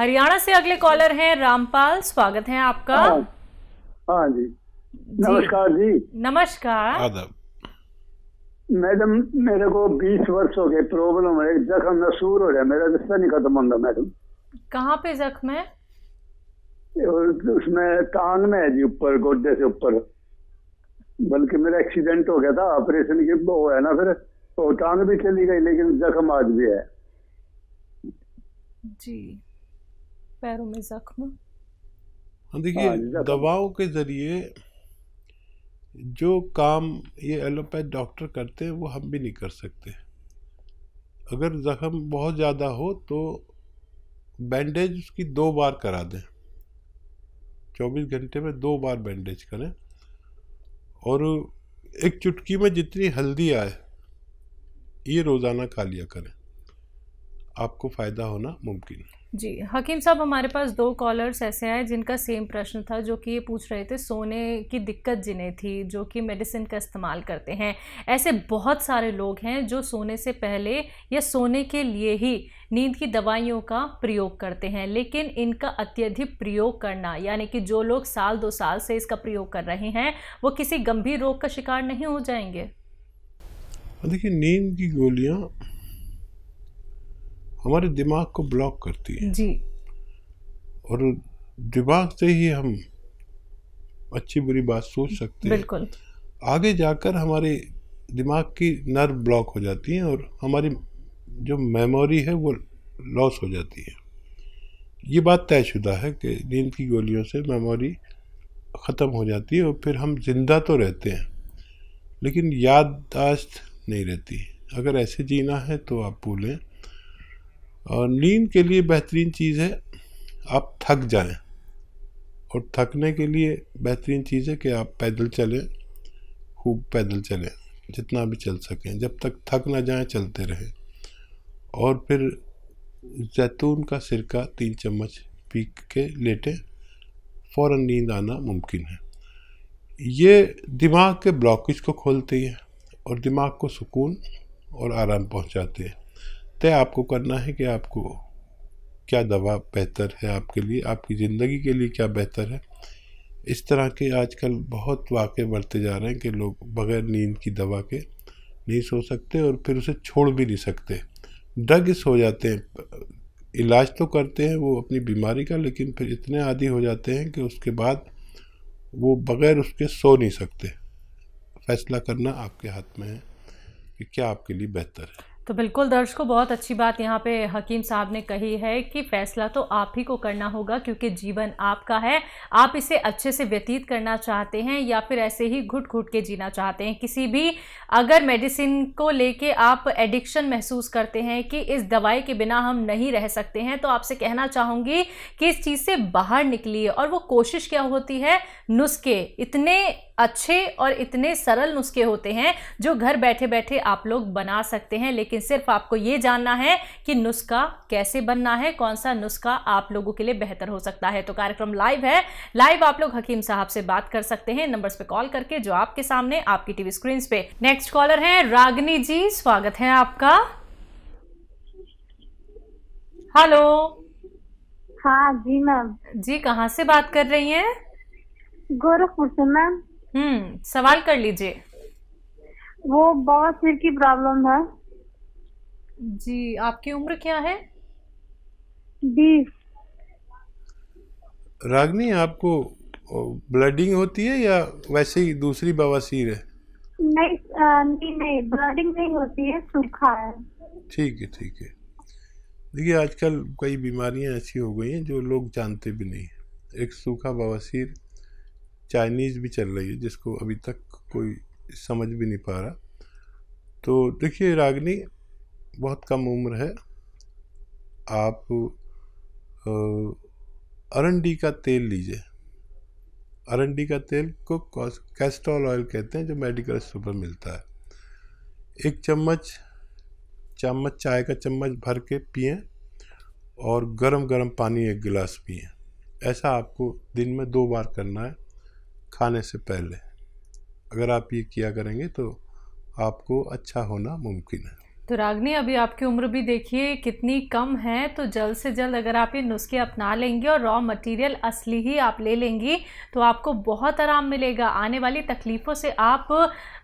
हरियाणा से अगले कॉलर हैं रामपाल स्वागत है आपका हाँ, हाँ जी नमस्कार जी नमस्कार मैडम मेरे को 20 हो गए प्रॉब्लम है जख्म नसूर हो रहा है मेरा रिश्ता नहीं खत्म होगा मैडम कहाँ पे जख्म है उसमें टांग में है जी ऊपर गोड्डे से ऊपर बल्कि मेरा एक्सीडेंट हो गया था ऑपरेशन की वो है ना फिर तो टांग भी चली गई लेकिन जख्म आज भी है जी पैरों में जख्म हाँ देखिए तो दवाओं के ज़रिए जो काम ये एलोपैथ डॉक्टर करते हैं वो हम भी नहीं कर सकते अगर जख्म बहुत ज़्यादा हो तो बैंडेज उसकी दो बार करा दें 24 घंटे में दो बार बैंडेज करें और एक चुटकी में जितनी हल्दी आए ये रोज़ाना खा लिया करें आपको फ़ायदा होना मुमकिन है जी हकीम साहब हमारे पास दो कॉलर्स ऐसे हैं जिनका सेम प्रश्न था जो कि ये पूछ रहे थे सोने की दिक्कत जिन्हें थी जो कि मेडिसिन का इस्तेमाल करते हैं ऐसे बहुत सारे लोग हैं जो सोने से पहले या सोने के लिए ही नींद की दवाइयों का प्रयोग करते हैं लेकिन इनका अत्यधिक प्रयोग करना यानी कि जो लोग साल दो साल से इसका प्रयोग कर रहे हैं वो किसी गंभीर रोग का शिकार नहीं हो जाएंगे देखिए नींद की गोलियाँ हमारे दिमाग को ब्लॉक करती है जी और दिमाग से ही हम अच्छी बुरी बात सोच सकते हैं बिल्कुल आगे जाकर हमारे दिमाग की नर्व ब्लॉक हो जाती है और हमारी जो मेमोरी है वो लॉस हो जाती है ये बात तयशुदा है कि नींद की गोलियों से मेमोरी ख़त्म हो जाती है और फिर हम जिंदा तो रहते हैं लेकिन याददाश्त नहीं रहती अगर ऐसे जीना है तो आप भूलें और नींद के लिए बेहतरीन चीज़ है आप थक जाएं और थकने के लिए बेहतरीन चीज़ है कि आप पैदल चलें खूब पैदल चलें जितना भी चल सकें जब तक थक ना जाएं चलते रहें और फिर जैतून का सिरका तीन चम्मच पी के लेटें फ़ौर नींद आना मुमकिन है ये दिमाग के ब्लॉकेज को खोलती है और दिमाग को सुकून और आराम पहुंचाते है तय आपको करना है कि आपको क्या दवा बेहतर है आपके लिए आपकी ज़िंदगी के लिए क्या बेहतर है इस तरह के आजकल बहुत वाक़े बढ़ते जा रहे हैं कि लोग बगैर नींद की दवा के नहीं सो सकते और फिर उसे छोड़ भी नहीं सकते ड्रग्स हो जाते हैं इलाज तो करते हैं वो अपनी बीमारी का लेकिन फिर इतने आदि हो जाते हैं कि उसके बाद वो बगैर उसके सो नहीं सकते फैसला करना आपके हाथ में है कि क्या आपके लिए बेहतर है तो बिल्कुल दर्शकों बहुत अच्छी बात यहाँ पे हकीम साहब ने कही है कि फैसला तो आप ही को करना होगा क्योंकि जीवन आपका है आप इसे अच्छे से व्यतीत करना चाहते हैं या फिर ऐसे ही घुट घुट के जीना चाहते हैं किसी भी अगर मेडिसिन को लेके आप एडिक्शन महसूस करते हैं कि इस दवाई के बिना हम नहीं रह सकते हैं तो आपसे कहना चाहूँगी कि इस चीज़ से बाहर निकलिए और वो कोशिश क्या होती है नुस्खे इतने अच्छे और इतने सरल नुस्खे होते हैं जो घर बैठे बैठे आप लोग बना सकते हैं लेकिन सिर्फ आपको ये जानना है कि नुस्खा कैसे बनना है कौन सा नुस्खा आप लोगों के लिए बेहतर हो सकता है तो कार्यक्रम लाइव है लाइव आप लोग हकीम साहब से बात कर सकते हैं नंबर्स पे कॉल करके जो आपके सामने आपकी टीवी स्क्रीन पे नेक्स्ट कॉलर है रागनी जी स्वागत है आपका हेलो हाँ जी मैम जी कहाँ से बात कर रही हैं गोरखपुर से मैम हम्म सवाल कर लीजिए वो बहुत सिर की प्रॉब्लम है जी आपकी उम्र क्या है बीस रागनी आपको ब्लडिंग होती है या वैसे ही दूसरी बवासीर है नहीं नहीं नहीं ब्लडिंग नहीं होती है सूखा है ठीक है ठीक है देखिए आजकल कई बीमारियां ऐसी हो गई हैं जो लोग जानते भी नहीं एक सूखा बवासीर चाइनीज़ भी चल रही है जिसको अभी तक कोई समझ भी नहीं पा रहा तो देखिए रागनी बहुत कम उम्र है आप अरंडी का तेल लीजिए अरंडी का तेल को कैस्ट्रॉल ऑयल कहते हैं जो मेडिकल स्टोर पर मिलता है एक चम्मच चम्मच चाय का चम्मच भर के पिए और गरम गरम पानी एक गिलास पिए ऐसा आपको दिन में दो बार करना है खाने से पहले अगर आप ये किया करेंगे तो आपको अच्छा होना मुमकिन है तो रागनी अभी आपकी उम्र भी देखिए कितनी कम है तो जल्द से जल्द अगर आप ये नुस्खे अपना लेंगे और रॉ मटेरियल असली ही आप ले लेंगी तो आपको बहुत आराम मिलेगा आने वाली तकलीफ़ों से आप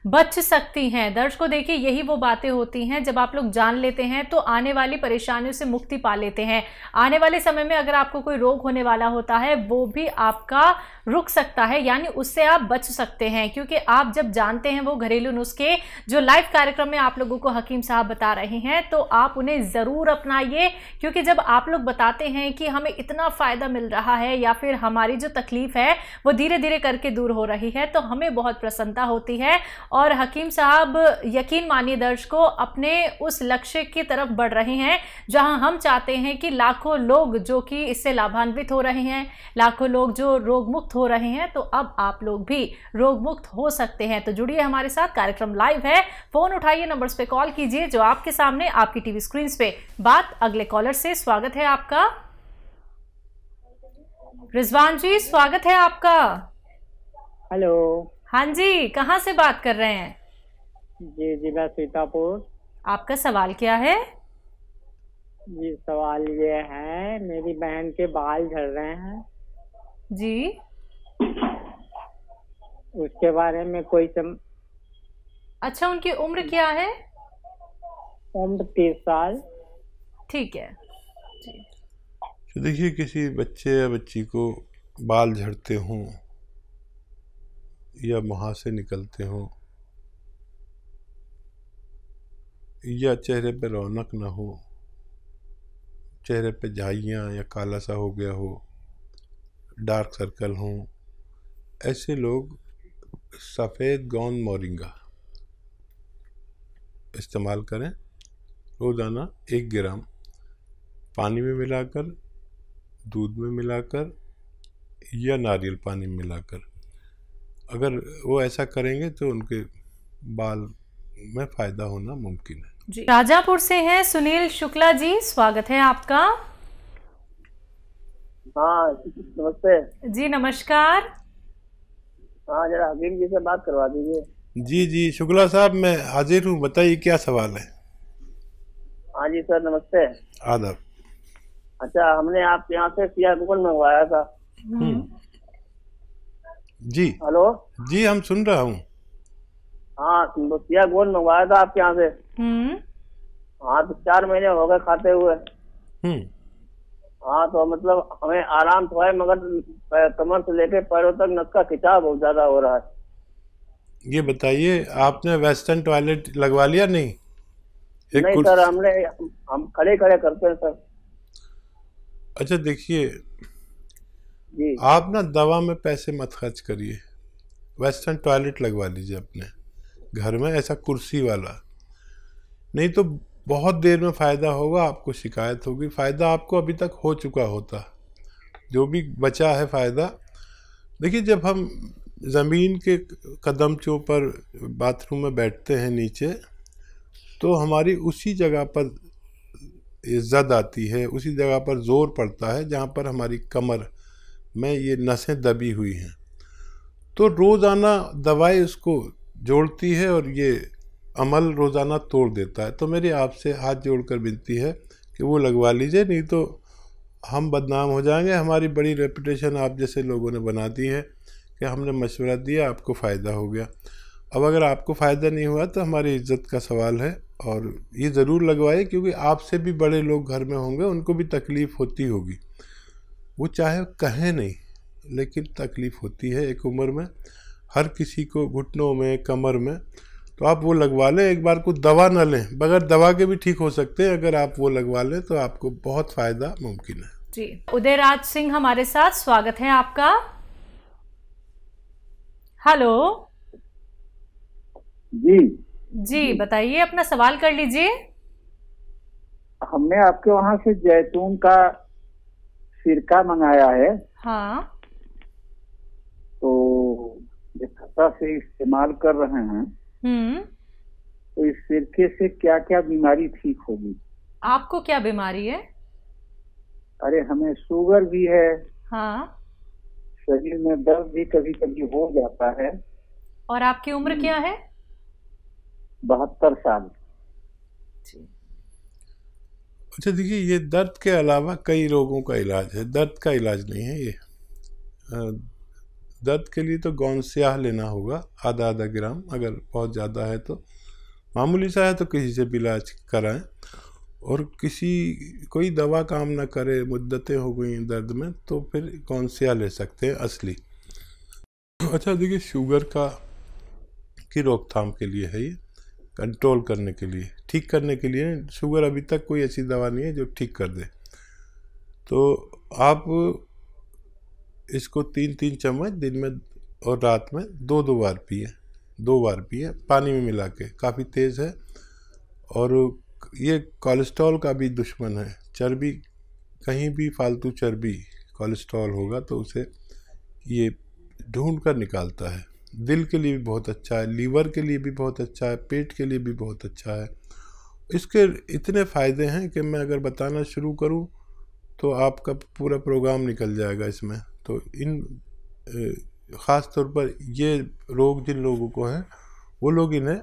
बच सकती हैं दर्शकों देखिए यही वो बातें होती हैं जब आप लोग जान लेते हैं तो आने वाली परेशानियों से मुक्ति पा लेते हैं आने वाले समय में अगर आपको कोई रोग होने वाला होता है वो भी आपका रुक सकता है यानी उससे आप बच सकते हैं क्योंकि आप जब जानते हैं वो घरेलू नुस्खे जो लाइव कार्यक्रम में आप लोगों को हकीम साहब बता रहे हैं तो आप उन्हें ज़रूर अपनाइए क्योंकि जब आप लोग बताते हैं कि हमें इतना फ़ायदा मिल रहा है या फिर हमारी जो तकलीफ़ है वो धीरे धीरे करके दूर हो रही है तो हमें बहुत प्रसन्नता होती है और हकीम साहब यकीन मानिए दर्शकों अपने उस लक्ष्य की तरफ बढ़ रहे हैं जहां हम चाहते हैं कि लाखों लोग जो कि इससे लाभान्वित हो रहे हैं लाखों लोग जो रोग मुक्त हो रहे हैं तो अब आप लोग भी रोग मुक्त हो सकते हैं तो जुड़िए हमारे साथ कार्यक्रम लाइव है फ़ोन उठाइए नंबर्स पे कॉल कीजिए जो आपके सामने आपकी टीवी स्क्रीन पे बात अगले कॉलर से स्वागत है आपका रिजवान जी स्वागत है आपका हेलो हाँ जी कहाँ से बात कर रहे हैं जी जी मैं सीतापुर आपका सवाल क्या है जी सवाल ये है मेरी बहन के बाल झड़ रहे हैं जी उसके बारे में कोई सम... अच्छा उनकी उम्र क्या है तीस साल ठीक है तो देखिए किसी बच्चे या बच्ची को बाल झड़ते हों या मुहासे निकलते हों या चेहरे पर रौनक ना हो चेहरे पर झाइयाँ या काला सा हो गया हो डार्क सर्कल हो ऐसे लोग सफ़ेद गौन मोरिंगा इस्तेमाल करें रोज़ाना एक ग्राम पानी में मिलाकर दूध में मिलाकर या नारियल पानी में मिलाकर अगर वो ऐसा करेंगे तो उनके बाल में फ़ायदा होना मुमकिन है जी राजापुर से है सुनील शुक्ला जी स्वागत है आपका हाँ नमस्ते जी नमस्कार हाँ जरा हबीब जी से बात करवा दीजिए जी जी शुक्ला साहब मैं हाजिर हूँ बताइए क्या सवाल है हाँ जी सर नमस्ते आदाब अच्छा हमने आपके यहाँ से सिया गूगल मंगवाया था हम्म। जी हेलो जी हम सुन रहा हूँ हाँ तो सिया गोल मंगवाया था आपके यहाँ से हम्म। हाँ तो चार महीने हो गए खाते हुए हम्म। हाँ तो मतलब हमें आराम तो है मगर कमर से लेके पैरों तक नस का खिंचाव बहुत ज्यादा हो रहा है ये बताइए आपने वेस्टर्न टॉयलेट लगवा लिया नहीं नहीं सर हमने हम खड़े खड़े करते हैं सर अच्छा देखिए आप ना दवा में पैसे मत खर्च करिए वेस्टर्न टॉयलेट लगवा लीजिए अपने घर में ऐसा कुर्सी वाला नहीं तो बहुत देर में फ़ायदा होगा आपको शिकायत होगी फ़ायदा आपको अभी तक हो चुका होता जो भी बचा है फ़ायदा देखिए जब हम ज़मीन के कदमचों पर बाथरूम में बैठते हैं नीचे तो हमारी उसी जगह पर जद आती है उसी जगह पर ज़ोर पड़ता है जहाँ पर हमारी कमर में ये नसें दबी हुई हैं तो रोज़ाना दवाई उसको जोड़ती है और ये अमल रोज़ाना तोड़ देता है तो मेरी आपसे हाथ जोड़कर विनती है कि वो लगवा लीजिए नहीं तो हम बदनाम हो जाएंगे हमारी बड़ी रेपुटेशन आप जैसे लोगों ने बना दी है कि हमने मशवरा दिया आपको फ़ायदा हो गया अब अगर आपको फ़ायदा नहीं हुआ तो हमारी इज़्ज़त का सवाल है और ये ज़रूर लगवाइए क्योंकि आपसे भी बड़े लोग घर में होंगे उनको भी तकलीफ़ होती होगी वो चाहे कहें नहीं लेकिन तकलीफ़ होती है एक उम्र में हर किसी को घुटनों में कमर में तो आप वो लगवा लें एक बार को दवा ना लें बगैर दवा के भी ठीक हो सकते हैं अगर आप वो लगवा लें तो आपको बहुत फ़ायदा मुमकिन है जी उदयराज सिंह हमारे साथ स्वागत है आपका हेलो जी जी बताइए अपना सवाल कर लीजिए हमने आपके वहाँ से जैतून का सिरका मंगाया है हाँ तो हफ्ता से इस्तेमाल कर रहे हैं हम्म। तो इस सिरके से क्या क्या बीमारी ठीक होगी आपको क्या बीमारी है अरे हमें शुगर भी है हाँ शरीर में दर्द भी कभी कभी हो जाता है और आपकी उम्र हम्म। क्या है बहत्तर साल अच्छा देखिए ये दर्द के अलावा कई रोगों का इलाज है दर्द का इलाज नहीं है ये दर्द के लिए तो गौन स्याह लेना होगा आधा आधा ग्राम अगर बहुत ज़्यादा है तो मामूली सा है तो किसी से भी इलाज कराएं और किसी कोई दवा काम ना करे मुद्दतें हो गई दर्द में तो फिर कौन ले सकते हैं असली अच्छा देखिए शुगर का की रोकथाम के लिए है ये कंट्रोल करने के लिए ठीक करने के लिए शुगर अभी तक कोई ऐसी दवा नहीं है जो ठीक कर दे तो आप इसको तीन तीन चम्मच दिन में और रात में दो दो बार पिए दो बार पिए पानी में मिला के काफ़ी तेज़ है और ये कोलेस्ट्रॉल का भी दुश्मन है चर्बी कहीं भी फालतू चर्बी कोलेस्ट्रॉल होगा तो उसे ये ढूंढ कर निकालता है दिल के लिए भी बहुत अच्छा है लीवर के लिए भी बहुत अच्छा है पेट के लिए भी बहुत अच्छा है इसके इतने फ़ायदे हैं कि मैं अगर बताना शुरू करूं तो आपका पूरा प्रोग्राम निकल जाएगा इसमें तो इन ख़ास तौर पर ये रोग जिन लोगों को हैं वो लोग इन्हें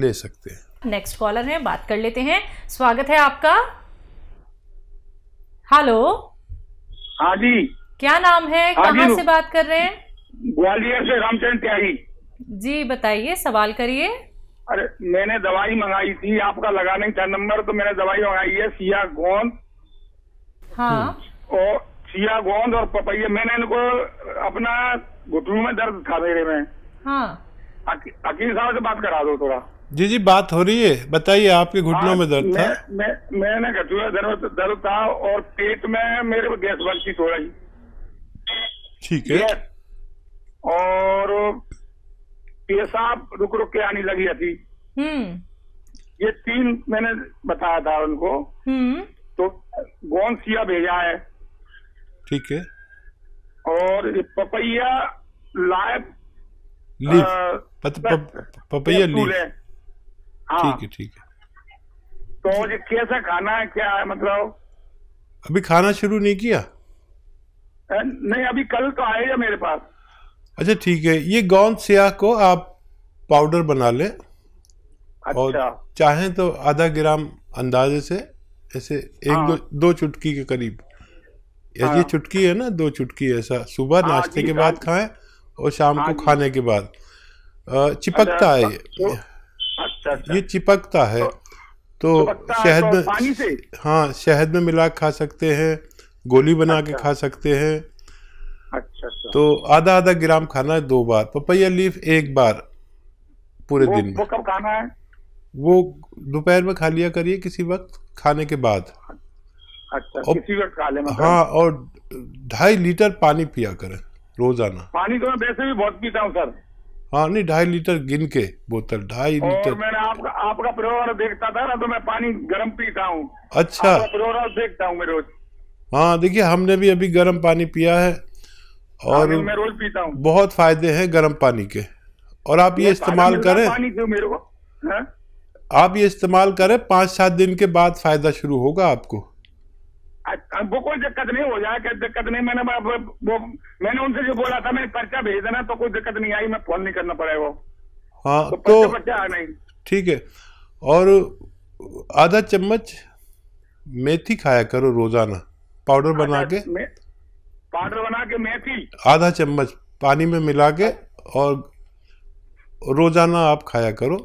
ले सकते हैं नेक्स्ट कॉलर है बात कर लेते हैं स्वागत है आपका हेलो हाँ जी क्या नाम है हाँ कहाँ से बात कर रहे हैं ग्वालियर से रामचंद्र त्यागी जी बताइए सवाल करिए अरे मैंने दवाई मंगाई थी आपका लगा नहीं था नंबर तो मैंने दवाई मंगाई है सिया गोंद हाँ और सिया गोंद और पपैया मैंने इनको अपना घुटनों में दर्द था मेरे में हाँ अकील साहब से बात करा दो थोड़ा जी जी बात हो रही है बताइए आपके घुटनों हाँ, में दर्द था मैं, मैंने घुटनों दर्द दर्द था और पेट में मेरे गैस बनती थोड़ा ही ठीक है और पेशाब रुक रुक के आने लगी थी हम्म। ये तीन मैंने बताया था उनको हम्म। तो गोंद सिया भेजा है ठीक है और पपैया लाइफ पपैया हाँ ठीक है ठीक है तो ये कैसा खाना है क्या है मतलब अभी खाना शुरू नहीं किया नहीं अभी कल तो आएगा मेरे पास अच्छा ठीक है ये गौंद स्याह को आप पाउडर बना लें अच्छा। और चाहें तो आधा ग्राम अंदाजे से ऐसे एक हाँ। दो दो चुटकी के करीब हाँ। ये चुटकी है ना दो चुटकी ऐसा सुबह हाँ, नाश्ते के बाद खाएं और शाम हाँ, को खाने के बाद अच्छा, तो अच्छा, अच्छा। चिपकता है ये तो ये तो चिपकता है तो शहद में हाँ शहद में मिला खा सकते हैं गोली बना के खा सकते हैं अच्छा, अच्छा तो आधा आधा ग्राम खाना है दो बार पपैया लीफ एक बार पूरे दिन में वो कब खाना है वो दोपहर में खा लिया करिए किसी वक्त खाने के बाद अच्छा और, किसी वक्त खा ले मतलब। हाँ और ढाई लीटर पानी पिया करें रोजाना पानी तो मैं वैसे भी बहुत पीता हूँ सर हाँ नहीं ढाई लीटर गिन के बोतल ढाई लीटर मैंने आपका आपका प्रोग्राम देखता था ना तो मैं पानी गर्म पीता हूँ अच्छा प्रोग्राम देखता हूँ मैं रोज हाँ देखिए हमने भी अभी गर्म पानी पिया है और हाँ, मैं रोज पीता हूँ बहुत फायदे हैं गर्म पानी के और आप ये, इस्तेमाल करें पानी मेरे को है? हाँ? आप ये इस्तेमाल करें पांच सात दिन के बाद फायदा शुरू होगा आपको वो कोई दिक्कत नहीं हो जाए दिक्कत नहीं मैंने वो मैंने उनसे जो बोला था मैंने पर्चा भेज देना तो कोई दिक्कत नहीं आई मैं फोन नहीं करना पड़ेगा हाँ तो, तो ठीक है और आधा चम्मच मेथी खाया करो रोजाना पाउडर बना के पाउडर बना के मेथी आधा चम्मच पानी में मिला के और रोजाना आप खाया करो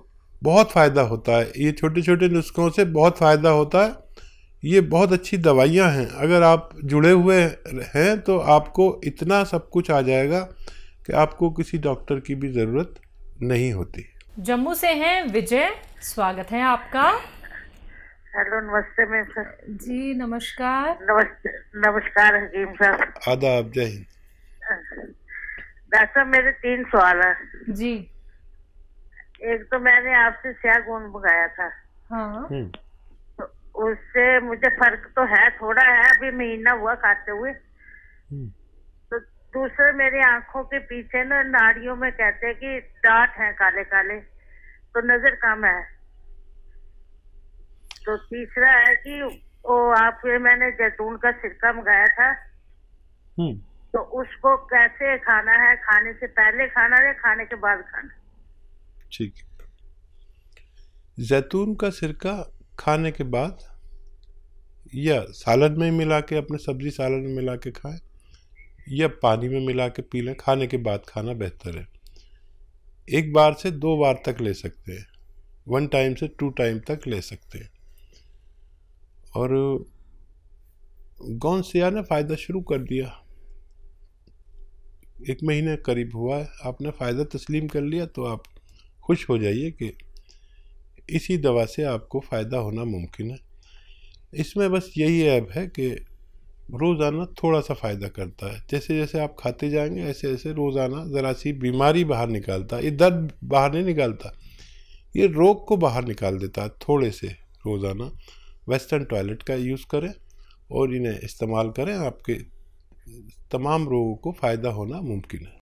बहुत फ़ायदा होता है ये छोटे छोटे नुस्खों से बहुत फ़ायदा होता है ये बहुत अच्छी दवाइयाँ हैं अगर आप जुड़े हुए हैं तो आपको इतना सब कुछ आ जाएगा कि आपको किसी डॉक्टर की भी ज़रूरत नहीं होती जम्मू से हैं विजय स्वागत है आपका हेलो नमस्ते मैम जी नमस्कार नमस्ते नमस्कार हकीम साहब आदाब जय हिंद डॉक्टर साहब मेरे तीन सवाल है जी एक तो मैंने आपसे स्या गोंद मंगाया था हाँ हम्म। तो उससे मुझे फर्क तो है थोड़ा है अभी महीना हुआ खाते हुए हम्म। तो दूसरे मेरी आंखों के पीछे ना नाड़ियों में कहते हैं कि डाट है काले काले तो नजर कम है तो तीसरा है कि वो आपके मैंने जैतून का सिरका मंगाया था हम्म। तो उसको कैसे खाना है खाने से पहले खाना है खाने के बाद खाना ठीक जैतून का सिरका खाने के बाद या सालन में मिला के अपने सब्जी सालन में मिला के खाएं या पानी में मिला के पी लें खाने के बाद खाना बेहतर है एक बार से दो बार तक ले सकते हैं वन टाइम से टू टाइम तक ले सकते हैं और गौन सिया ने फ़ायदा शुरू कर दिया एक महीने करीब हुआ आपने फ़ायदा तस्लीम कर लिया तो आप खुश हो जाइए कि इसी दवा से आपको फ़ायदा होना मुमकिन है इसमें बस यही ऐप है कि रोज़ाना थोड़ा सा फ़ायदा करता है जैसे जैसे आप खाते जाएंगे ऐसे ऐसे रोज़ाना ज़रा सी बीमारी बाहर निकालता ये दर्द बाहर नहीं निकालता ये रोग को बाहर निकाल देता है थोड़े से रोज़ाना वेस्टर्न टॉयलेट का यूज़ करें और इन्हें इस्तेमाल करें आपके तमाम रोगों को फ़ायदा होना मुमकिन है